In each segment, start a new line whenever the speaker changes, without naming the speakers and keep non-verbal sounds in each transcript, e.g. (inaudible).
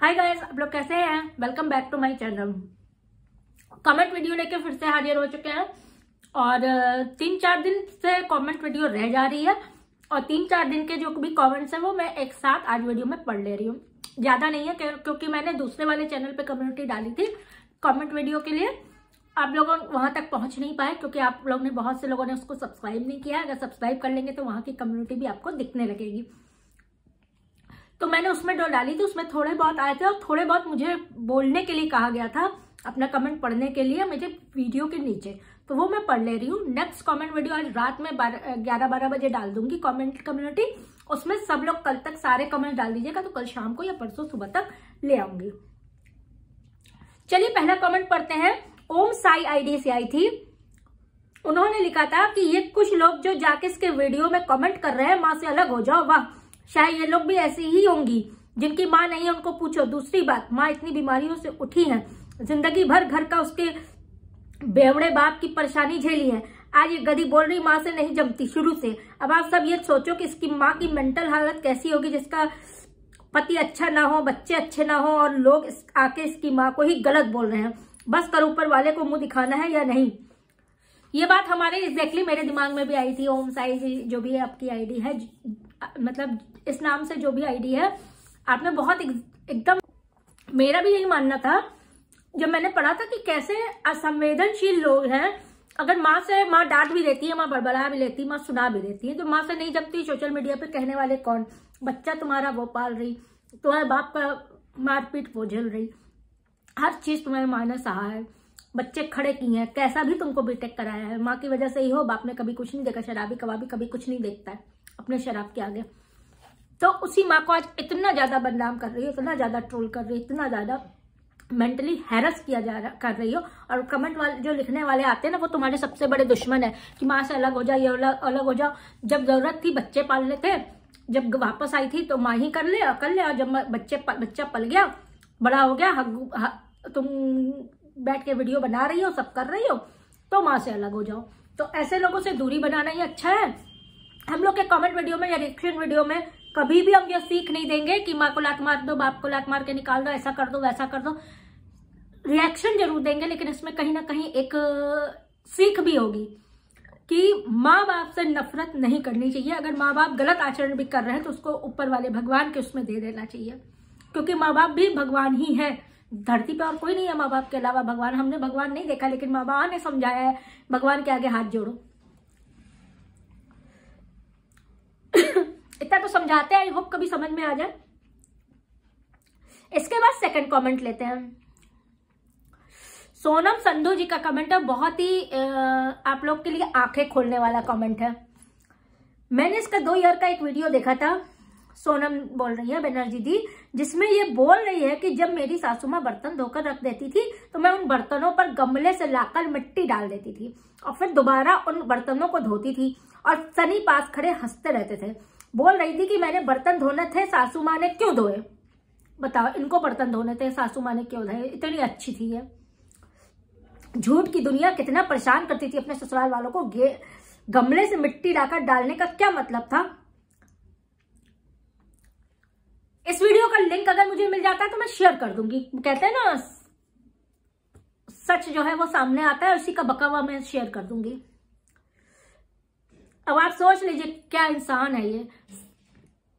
hi guys आप लोग कैसे हैं welcome back to my channel comment video लेके फिर से हाजिर हो चुके हैं और तीन चार दिन से कमेंट वीडियो रह जा रही है और तीन चार दिन के जो भी कमेंट्स हैं वो मैं एक साथ आज वीडियो में पढ़ ले रही हूँ ज़्यादा नहीं है क्योंकि मैंने दूसरे वाले चैनल पे कम्युनिटी डाली थी कॉमेंट वीडियो के लिए आप लोग वहाँ तक पहुँच नहीं पाए क्योंकि आप लोग ने बहुत से लोगों ने उसको सब्सक्राइब नहीं किया अगर सब्सक्राइब कर लेंगे तो वहाँ की कम्युनिटी भी आपको दिखने लगेगी तो मैंने उसमें डाली थी तो उसमें थोड़े बहुत आए थे और थोड़े बहुत मुझे बोलने के लिए कहा गया था अपना कमेंट पढ़ने के लिए मुझे वीडियो के नीचे तो वो मैं पढ़ ले रही हूँ नेक्स्ट कमेंट वीडियो आज रात में ग्यारह बारह बजे डाल दूंगी कमेंट कम्युनिटी उसमें सब लोग कल तक सारे कमेंट डाल दीजिएगा तो कल शाम को या परसों सुबह तक ले आऊंगी चलिए पहला कमेंट पढ़ते हैं ओम साई आईडी से आई थी उन्होंने लिखा था कि ये कुछ लोग जो जाकिस के वीडियो में कमेंट कर रहे हैं माँ से अलग हो जाओ वाह शायद ये लोग भी ऐसी ही होंगी जिनकी माँ नहीं है उनको पूछो दूसरी बात माँ इतनी बीमारियों से उठी है जिंदगी भर घर का उसके बेवड़े बाप की परेशानी झेली है आज ये गदी बोल रही माँ से नहीं जमती शुरू से अब आप सब ये सोचो कि इसकी माँ की मेंटल हालत कैसी होगी जिसका पति अच्छा ना हो बच्चे अच्छे ना हो और लोग इस, आके इसकी माँ को ही गलत बोल रहे हैं बस कर ऊपर वाले को मुंह दिखाना है या नहीं ये बात हमारे एग्जैक्टली exactly मेरे दिमाग में भी आई थी ओम साई जी जो भी आपकी आईडी है मतलब इस नाम से जो भी आईडी है आपने बहुत एकदम मेरा भी यही मानना था जब मैंने पढ़ा था कि कैसे असंवेदनशील लोग हैं अगर माँ से माँ डांट भी देती है माँ बड़बड़ा भी लेती है माँ सुना भी देती है तो माँ से नहीं जमती सोशल मीडिया पे कहने वाले कौन बच्चा तुम्हारा वो पाल रही तुम्हारे बाप का मारपीट वो झेल रही हर चीज तुम्हारे माँ ने सहा है बच्चे खड़े किए हैं कैसा भी तुमको बीटेक कराया है माँ की वजह से ही हो बाप ने कभी कुछ नहीं देखा शराबी कबाबी कभी कुछ नहीं देखता है अपने शराब के आगे तो उसी माँ को आज इतना ज़्यादा बदनाम कर रही हो इतना ज़्यादा ट्रोल कर रही है इतना ज़्यादा मेंटली हैरस किया जा रहा कर रही हो और कमेंट वाले जो लिखने वाले आते हैं ना वो तुम्हारे सबसे बड़े दुश्मन है कि माँ से अलग हो जाओ ये अलग हो जाओ जब ज़रूरत थी बच्चे पालने थे जब वापस आई थी तो माँ ही कर ले कर ले और जब बच्चे बच्चा पल गया बड़ा हो गया हग, हग, तुम बैठ के वीडियो बना रही हो सब कर रही हो तो माँ से अलग हो जाओ तो ऐसे लोगों से दूरी बनाना ही अच्छा है हम लोग के कमेंट वीडियो में या रिएक्शन वीडियो में कभी भी हम ये सीख नहीं देंगे कि माँ को लात मार दो बाप को लात मार के निकाल दो ऐसा कर दो वैसा कर दो रिएक्शन जरूर देंगे लेकिन इसमें कहीं ना कहीं एक सीख भी होगी कि माँ बाप से नफरत नहीं करनी चाहिए अगर माँ बाप गलत आचरण भी कर रहे हैं तो उसको ऊपर वाले भगवान के उसमें दे देना चाहिए क्योंकि माँ बाप भी भगवान ही है धरती पर और कोई नहीं है माँ बाप के अलावा भगवान हमने भगवान नहीं देखा लेकिन माँ बाप ने समझाया है भगवान के आगे हाथ जोड़ो इतना तो समझाते हैं आई होप कभी समझ में आ जाए इसके बाद सेकंड कमेंट लेते हैं सोनम संधु जी का कमेंट है बहुत ही आप लोग के लिए आंखें खोलने वाला कमेंट है मैंने इसका दो ईयर का एक वीडियो देखा था सोनम बोल रही है बनर्जी दी जिसमें ये बोल रही है कि जब मेरी सासू माँ बर्तन धोकर रख देती थी तो मैं उन बर्तनों पर गमले से लाकर मिट्टी डाल देती थी और फिर दोबारा उन बर्तनों को धोती थी और सनी पास खड़े हंसते रहते थे बोल रही थी कि मैंने बर्तन धोने थे सासू माँ ने क्यों धोए बताओ इनको बर्तन धोने थे सासू माँ ने क्यों धोए इतनी अच्छी थी ये झूठ की दुनिया कितना परेशान करती थी अपने ससुराल वालों को गमले से मिट्टी लाकर डालने का क्या मतलब था इस वीडियो का लिंक अगर मुझे मिल जाता है तो मैं शेयर कर दूंगी कहते हैं ना सच जो है वो सामने आता है उसी का बकावा मैं शेयर कर दूंगी अब आप सोच लीजिए क्या इंसान है ये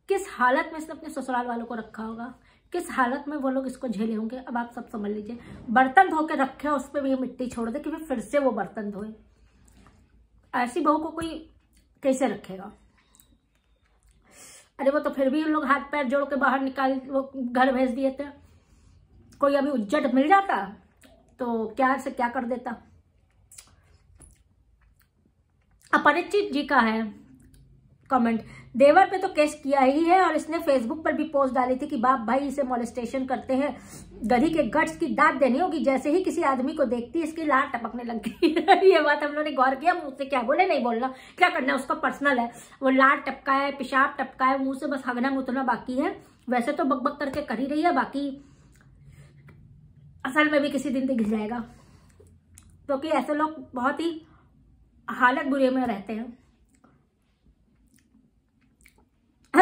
किस हालत में इसने अपने ससुराल वालों को रखा होगा किस हालत में वो लोग इसको झेले होंगे अब आप सब समझ लीजिए बर्तन धो के रखे उस पर भी मिट्टी छोड़ दे कि फिर फिर से वो बर्तन धोए ऐसी बहू को कोई कैसे रखेगा अरे वो तो फिर भी उन लोग हाथ पैर जोड़ के बाहर निकाल वो घर भेज दिए थे कोई अभी उज्जट मिल जाता तो क्या से क्या कर देता अपरिचित जी का है कमेंट देवर पे तो केस किया ही है और इसने फेसबुक पर भी पोस्ट डाली थी कि बाप भाई इसे मोलिस्टेशन करते हैं गधी के गट्स की दांत देनी होगी जैसे ही किसी आदमी को देखती है इसकी लार टपकने लग गई (laughs) ये बात हम लोगों ने गौर किया मुंह से क्या बोले नहीं बोलना क्या करना है उसका पर्सनल है वो लार टपका है पेशाब टपका है मुंह से बस हगना मुतना बाकी है वैसे तो बक बक करके कर ही रही है बाकी असल में भी किसी दिन दिख तो जाएगा क्योंकि तो ऐसे लोग बहुत ही हालत बुरे में रहते हैं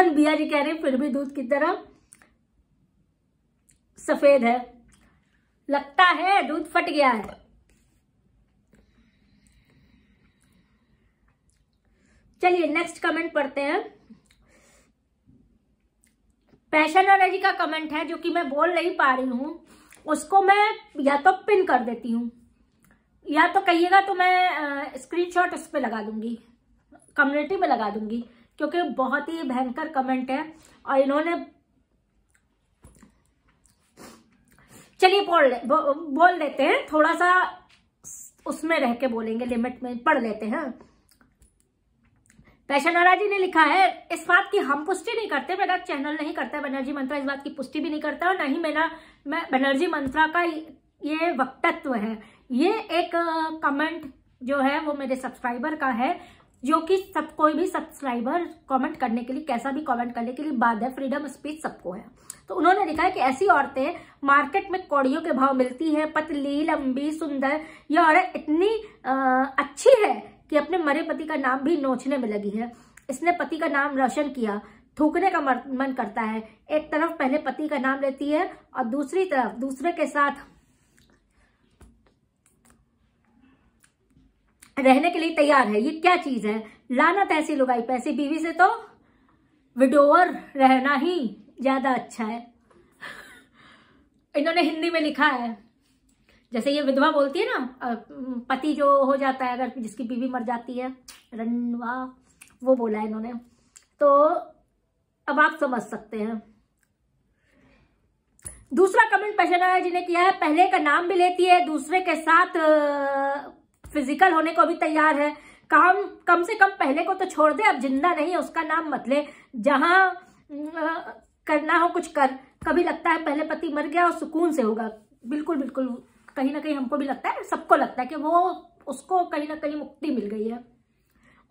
अनबिया जी कह हैं फिर भी दूध की तरह सफेद है लगता है दूध फट गया है चलिए नेक्स्ट कमेंट पढ़ते हैं पैशन और का कमेंट है जो कि मैं बोल नहीं पा रही हूं उसको मैं या तो पिन कर देती हूं या तो कहिएगा तो मैं स्क्रीनशॉट उस पर लगा दूंगी कम्युनिटी में लगा दूंगी क्योंकि बहुत ही भयंकर कमेंट है और इन्होंने चलिए बोल ले, बो, बोल देते हैं थोड़ा सा उसमें रह के बोलेंगे लिमिट में पढ़ लेते हैं पैशनारा जी ने लिखा है इस बात की हम पुष्टि नहीं करते मेरा चैनल नहीं करता है बनर्जी मंत्रा इस बात की पुष्टि भी नहीं करता और ना ही मेरा मैं बनर्जी मंत्रा का ये वक्तत्व है ये एक कमेंट जो है वो मेरे सब्सक्राइबर का है जो कि सब कोई भी सब्सक्राइबर कमेंट करने के लिए कैसा भी कमेंट करने के लिए बात है फ्रीडम स्पीच सबको है तो उन्होंने लिखा है कि ऐसी औरतें मार्केट में कौड़ियों के भाव मिलती है पतली लंबी सुंदर ये औरत इतनी आ, अच्छी है कि अपने मरे पति का नाम भी नोचने में लगी है इसने पति का नाम रोशन किया थूकने का मन करता है एक तरफ पहले पति का नाम लेती है और दूसरी तरफ दूसरे के साथ रहने के लिए तैयार है ये क्या चीज है लाना ऐसी लुगाई पैसे बीवी से तो विडोवर रहना ही ज्यादा अच्छा है इन्होंने हिंदी में लिखा है जैसे ये विधवा बोलती है ना पति जो हो जाता है अगर जिसकी बीवी मर जाती है रनवा वो बोला है इन्होंने तो अब आप समझ सकते हैं दूसरा कमेंट पेशन जिन्हें किया है पहले का नाम भी लेती है दूसरे के साथ फिजिकल होने को भी तैयार है काम कम से कम पहले को तो छोड़ दे अब जिंदा नहीं है उसका नाम मत ले जहाँ करना हो कुछ कर कभी लगता है पहले पति मर गया और सुकून से होगा बिल्कुल बिल्कुल कहीं ना कहीं हमको भी लगता है सबको लगता है कि वो उसको कहीं ना कहीं मुक्ति मिल गई है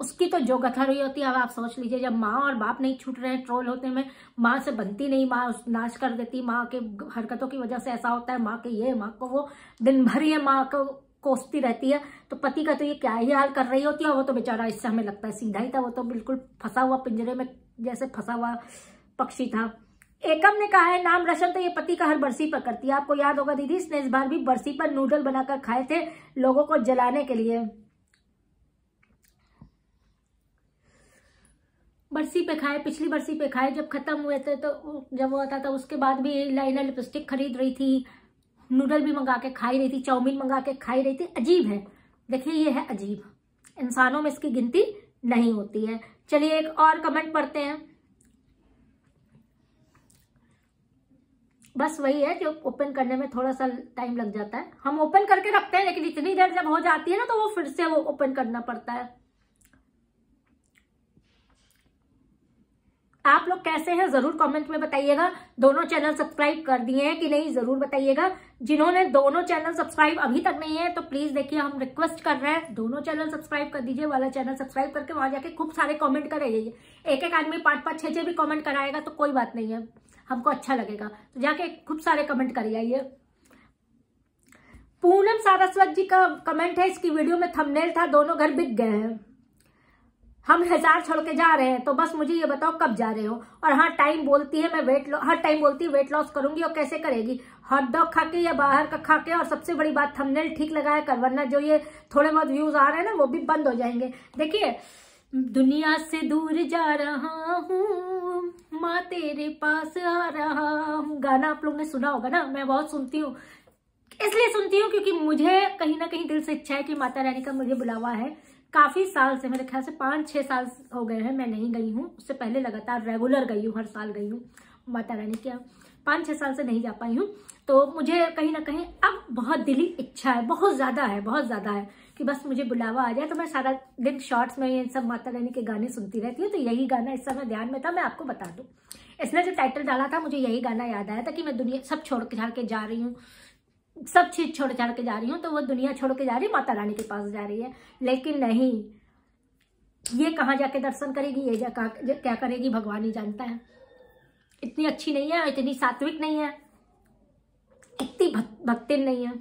उसकी तो जो गथा रही होती है अब आप सोच लीजिए जब माँ और बाप नहीं छूट रहे हैं ट्रोल होते में माँ से बनती नहीं माँ नाश कर देती माँ के हरकतों की वजह से ऐसा होता है माँ के ये माँ को वो दिन भर ये माँ को कोसती रहती है तो पति का तो ये क्या ही हाल कर रही होती है वो तो बेचारा इससे हमें लगता है सीधा ही था वो तो बिल्कुल फंसा हुआ पिंजरे में जैसे फंसा हुआ पक्षी था एकम ने कहा है नाम रशन तो ये पति का हर बरसी पर करती है आपको याद होगा दीदी इसने इस बार भी बरसी पर नूडल बनाकर खाए थे लोगों को जलाने के लिए बरसी पे खाए पिछली बरसी पे खाए जब खत्म हुए थे तो जब हुआ था तो उसके बाद भी लाइनर लिपस्टिक खरीद रही थी नूडल भी मंगा के खाई रही थी चाउमीन मंगा के खाई रही थी अजीब है देखिए ये है अजीब इंसानों में इसकी गिनती नहीं होती है चलिए एक और कमेंट पढ़ते हैं बस वही है जो ओपन करने में थोड़ा सा टाइम लग जाता है हम ओपन करके रखते हैं लेकिन इतनी देर जब हो जाती है ना तो वो फिर से वो ओपन करना पड़ता है आप लोग कैसे हैं जरूर कमेंट में बताइएगा दोनों चैनल सब्सक्राइब कर दिए हैं कि नहीं जरूर बताइएगा जिन्होंने दोनों चैनल सब्सक्राइब अभी तक नहीं है तो प्लीज देखिए हम रिक्वेस्ट कर रहे हैं दोनों चैनल सब्सक्राइब कर दीजिए वाला चैनल सब्सक्राइब करके वहां जाके खूब सारे कॉमेंट करे जाइए एक एक आदमी पांच पांच छह छह भी कॉमेंट कराएगा तो कोई बात नहीं है हमको अच्छा लगेगा तो जाके खूब सारे कमेंट कर आइए पूनम सारस्वत जी का कमेंट है इसकी वीडियो में थंबनेल था दोनों घर बिक गए हैं हम हजार छोड़ के जा रहे हैं तो बस मुझे ये बताओ कब जा रहे हो और हाँ टाइम बोलती है मैं वेट लॉस हर टाइम बोलती है वेट लॉस करूंगी और कैसे करेगी हॉट डॉग खा के या बाहर का खा के और सबसे बड़ी बात थंबनेल ठीक लगाया कर वरना जो ये थोड़े बहुत व्यूज आ रहे हैं ना वो भी बंद हो जाएंगे देखिए दुनिया से दूर जा रहा हूँ माँ तेरे पास आ रहा हूँ गाना आप लोग ने सुना होगा ना मैं बहुत सुनती हूँ इसलिए सुनती हूँ क्योंकि मुझे कहीं ना कहीं दिल से इच्छा है कि माता रानी का मुझे बुलावा है काफी साल से मेरे ख्याल से पाँच छह साल हो गए हैं मैं नहीं गई हूँ उससे पहले लगातार रेगुलर गई हूँ हर साल गई हूँ माता रानी के पाँच छह साल से नहीं जा पाई हूँ तो मुझे कहीं ना कहीं अब बहुत दिली इच्छा है बहुत ज़्यादा है बहुत ज़्यादा है कि बस मुझे बुलावा आ जाए तो मैं सारा दिन शॉर्ट्स में ये सब माता रानी के गाने सुनती रहती हूँ तो यही गाना इस समय ध्यान में था मैं आपको बता दूँ इसने जो टाइटल डाला था मुझे यही गाना याद आया था कि मैं दुनिया सब छोड़ के जा रही हूँ सब चीज छोड़ छाड़ के जा रही हूँ तो वो दुनिया छोड़ के जा रही माता रानी के पास जा रही है लेकिन नहीं ये कहाँ जाके दर्शन करेगी ये जा क्या करेगी भगवान ही जानता है इतनी अच्छी नहीं है इतनी सात्विक नहीं है इतनी भक्ति नहीं है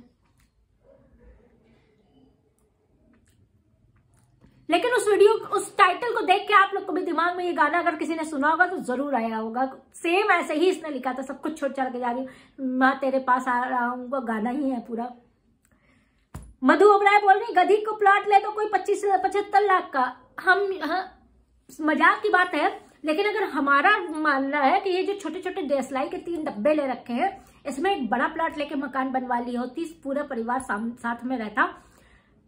लेकिन उस वीडियो उस टाइटल को देख के आप लोग को भी दिमाग में ये गाना अगर किसी ने सुना होगा तो जरूर आया होगा सेम ऐसे ही इसने लिखा था सब कुछ छोड़ चल के जा रही हूँ मैं तेरे पास आ रहा हूँ गाना ही है पूरा मधु अबराय बोल रही गधी को प्लॉट ले तो कोई पच्चीस पचहत्तर लाख का हम हाँ, मजाक की बात है लेकिन अगर हमारा मानना है कि ये जो छोटे छोटे डेसलाई के तीन डब्बे ले रखे हैं इसमें एक बड़ा प्लॉट लेके मकान बनवा ली होती पूरा परिवार साथ में रहता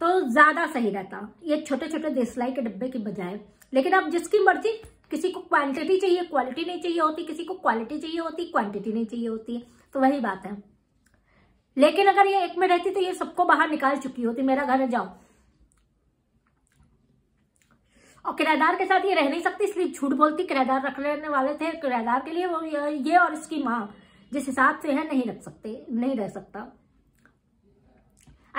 तो ज्यादा सही रहता ये छोटे छोटे देसलाई के डब्बे के बजाय लेकिन अब जिसकी मर्जी किसी को क्वांटिटी चाहिए क्वालिटी नहीं चाहिए होती किसी को क्वालिटी चाहिए होती क्वांटिटी नहीं चाहिए होती तो वही बात है लेकिन अगर ये एक में रहती तो ये सबको बाहर निकाल चुकी होती मेरा घर जाओ और किराएदार के साथ ये रह नहीं सकती इसलिए झूठ बोलती किराएदार रख लेने वाले थे किराएदार के लिए वो ये और इसकी माँ जिस हिसाब से है नहीं रख सकते नहीं रह सकता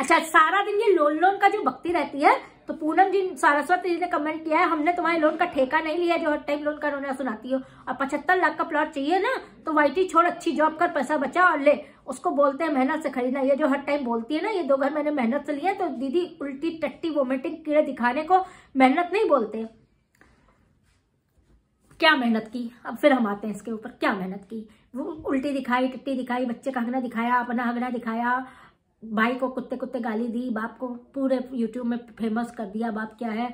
अच्छा सारा दिन ये लोन लोन का जो भक्ति रहती है तो पूनम जी सारस्वती जी ने कमेंट किया है हमने तुम्हारे लोन का ठेका नहीं लिया जो हर टाइम लोन का रोना सुनाती हो और पचहत्तर लाख का प्लॉट चाहिए ना तो वाइटी छोड़ अच्छी जॉब कर पैसा बचा और ले उसको बोलते हैं मेहनत से खरीदना ये जो हर टाइम बोलती है ना ये दो घर मैंने मेहनत से लिया तो दीदी उल्टी टट्टी वोमिटिंग कीड़े दिखाने को मेहनत नहीं बोलते क्या मेहनत की अब फिर हम आते हैं इसके ऊपर क्या मेहनत की वो उल्टी दिखाई टिट्टी दिखाई बच्चे का हंगना दिखाया अपना हंगना दिखाया भाई को कुत्ते कुत्ते गाली दी बाप को पूरे यूट्यूब में फेमस कर दिया बाप क्या है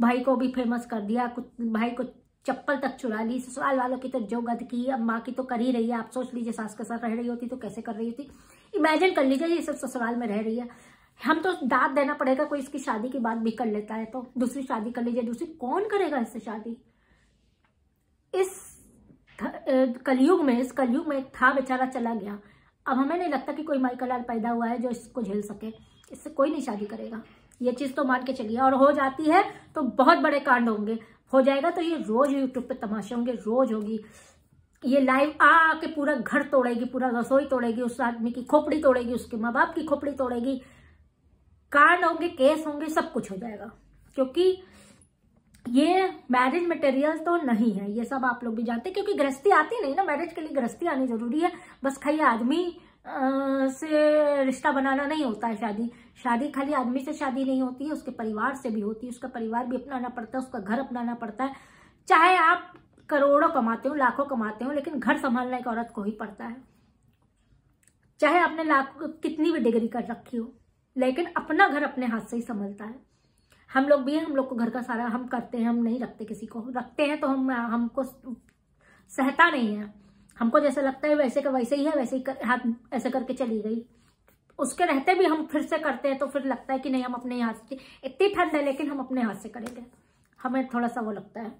भाई को भी फेमस कर दिया भाई को चप्पल तक चुरा ली ससुराल वालों की तो जो गद की अब माँ की तो कर ही रही है आप सोच लीजिए सास के साथ रह रही होती तो कैसे कर रही होती इमेजिन कर लीजिए ये सब ससुराल में रह रही है हम तो दाद देना पड़ेगा कोई इसकी शादी की बात भी कर लेता है तो दूसरी शादी कर लीजिए दूसरी कौन करेगा इससे शादी इस कलयुग में इस कलयुग में था बेचारा चला गया अब हमें नहीं लगता कि कोई माइकल लाल पैदा हुआ है जो इसको झेल सके इससे कोई नहीं शादी करेगा ये चीज़ तो मान के चलिए और हो जाती है तो बहुत बड़े कांड होंगे हो जाएगा तो ये रोज यूट्यूब पे तमाशे होंगे रोज होगी ये लाइव आके पूरा घर तोड़ेगी पूरा रसोई तोड़ेगी उस आदमी की खोपड़ी तोड़ेगी उसके माँ बाप की खोपड़ी तोड़ेगी कांड होंगे केस होंगे सब कुछ हो जाएगा क्योंकि ये मैरिज मटेरियल तो नहीं है ये सब आप लोग भी जानते हैं क्योंकि गृहस्थी आती नहीं ना मैरिज के लिए गृहस्थी आनी जरूरी है बस खाली आदमी से रिश्ता बनाना नहीं होता है शादी शादी खाली आदमी से शादी नहीं होती है उसके परिवार से भी होती है उसका परिवार भी अपनाना पड़ता है उसका घर अपनाना पड़ता है चाहे आप करोड़ों कमाते हो लाखों कमाते हो लेकिन घर संभालना एक औरत को ही पड़ता है चाहे आपने लाखों कितनी भी डिग्री कर रखी हो लेकिन अपना घर अपने हाथ से ही संभलता है हम लोग भी हम लोग को घर का सारा हम करते हैं हम नहीं रखते किसी को रखते हैं तो हम हमको सहता नहीं है हमको जैसे लगता है वैसे का वैसे ही है वैसे ही कर, हाथ ऐसे करके चली गई उसके रहते भी हम फिर से करते हैं तो फिर लगता है कि नहीं हम अपने हाथ से इतनी ठंड है लेकिन हम अपने हाथ से करेंगे हमें थोड़ा सा वो लगता है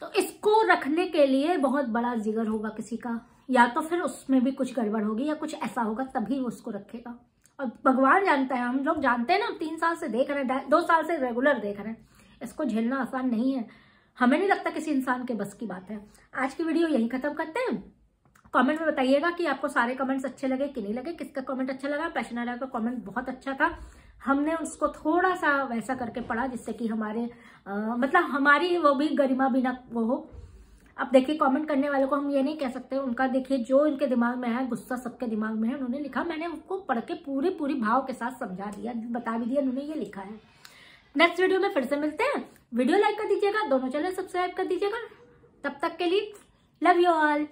तो इसको रखने के लिए बहुत बड़ा जिगर होगा किसी का या तो फिर उसमें भी कुछ गड़बड़ होगी या कुछ ऐसा होगा तभी उसको रखेगा और भगवान जानता है हम लोग जानते हैं ना तीन साल से देख रहे हैं दो साल से रेगुलर देख रहे हैं इसको झेलना आसान नहीं है हमें नहीं लगता किसी इंसान के बस की बात है आज की वीडियो यही खत्म करते हैं कमेंट में बताइएगा कि आपको सारे कमेंट्स अच्छे लगे कि नहीं लगे किसका कमेंट अच्छा लगा पैशनारा का कमेंट बहुत अच्छा था हमने उसको थोड़ा सा वैसा करके पढ़ा जिससे कि हमारे आ, मतलब हमारी वो भी गरिमा बिना वो हो अब देखिए कमेंट करने वालों को हम ये नहीं कह सकते उनका देखिए जो इनके दिमाग में है गुस्सा सबके दिमाग में है उन्होंने लिखा मैंने उसको पढ़ के पूरे पूरी भाव के साथ समझा दिया बता भी दिया उन्होंने ये लिखा है नेक्स्ट वीडियो में फिर से मिलते हैं वीडियो लाइक कर दीजिएगा दोनों चैनल सब्सक्राइब कर दीजिएगा तब तक के लिए लव यू ऑल